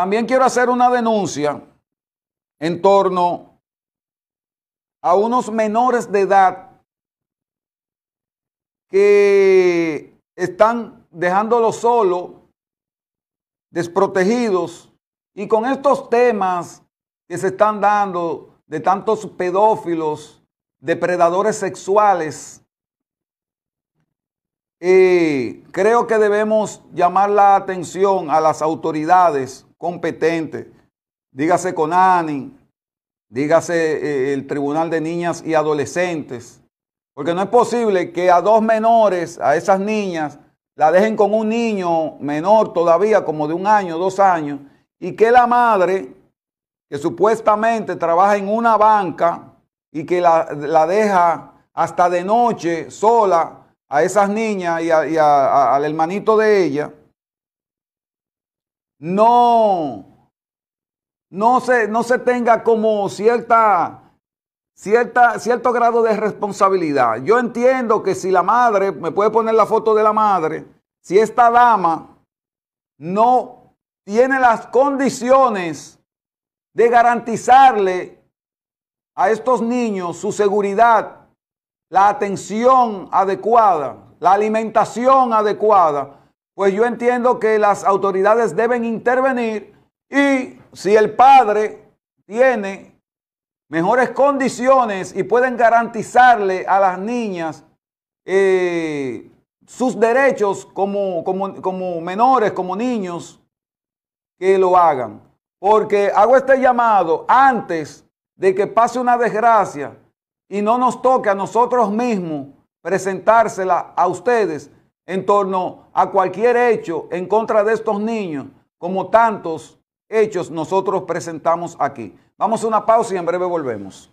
También quiero hacer una denuncia en torno a unos menores de edad que están dejándolo solo, desprotegidos, y con estos temas que se están dando de tantos pedófilos, depredadores sexuales, y creo que debemos llamar la atención a las autoridades competentes, dígase CONANI, dígase eh, el Tribunal de Niñas y Adolescentes, porque no es posible que a dos menores, a esas niñas, la dejen con un niño menor todavía, como de un año, dos años, y que la madre, que supuestamente trabaja en una banca y que la, la deja hasta de noche sola a esas niñas y, al hermanito de ella, no, no, se, no se tenga como cierta, cierta, cierto grado de responsabilidad. Yo entiendo que si la madre, me puede poner la foto de la madre, si esta dama no tiene las condiciones de garantizarle a estos niños su seguridad la atención adecuada, la alimentación adecuada, pues yo entiendo que las autoridades deben intervenir y si el padre tiene mejores condiciones y pueden garantizarle a las niñas eh, sus derechos como, como, como menores, como niños, que lo hagan. Porque hago este llamado antes de que pase una desgracia y no nos toque a nosotros mismos presentársela a ustedes en torno a cualquier hecho en contra de estos niños, como tantos hechos nosotros presentamos aquí. Vamos a una pausa y en breve volvemos.